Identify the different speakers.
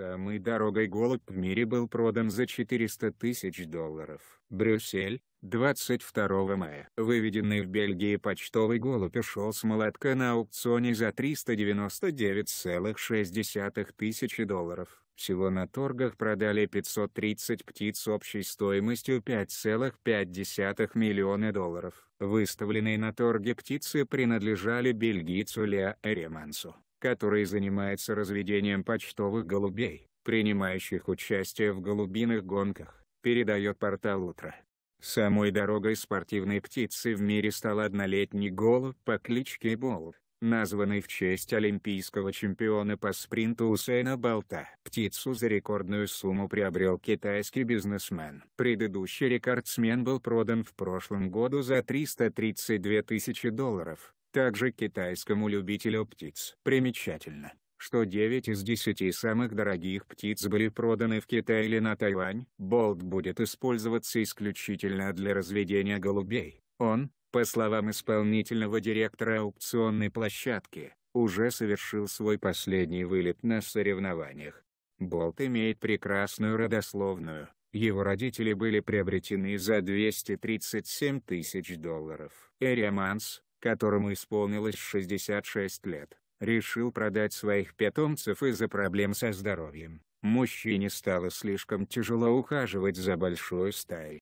Speaker 1: самый дорогой голубь в мире был продан за 400 тысяч долларов. Брюссель, 22 мая. Выведенный в Бельгии почтовый голубь ушел с молотка на аукционе за 399,6 тысячи долларов. Всего на торгах продали 530 птиц общей стоимостью 5,5 миллиона долларов. Выставленные на торге птицы принадлежали бельгийцу Лео Эремансу который занимается разведением почтовых голубей, принимающих участие в голубиных гонках, передает портал «Утро». Самой дорогой спортивной птицы в мире стал однолетний голубь по кличке Болт, названный в честь олимпийского чемпиона по спринту Усейна Болта. Птицу за рекордную сумму приобрел китайский бизнесмен. Предыдущий рекордсмен был продан в прошлом году за 332 тысячи долларов. Также китайскому любителю птиц примечательно, что 9 из 10 самых дорогих птиц были проданы в Китай или на Тайвань. Болт будет использоваться исключительно для разведения голубей. Он, по словам исполнительного директора аукционной площадки, уже совершил свой последний вылет на соревнованиях. Болт имеет прекрасную родословную, его родители были приобретены за 237 тысяч долларов. Эриаманс, которому исполнилось 66 лет, решил продать своих питомцев из-за проблем со здоровьем. Мужчине стало слишком тяжело ухаживать за большой стаей,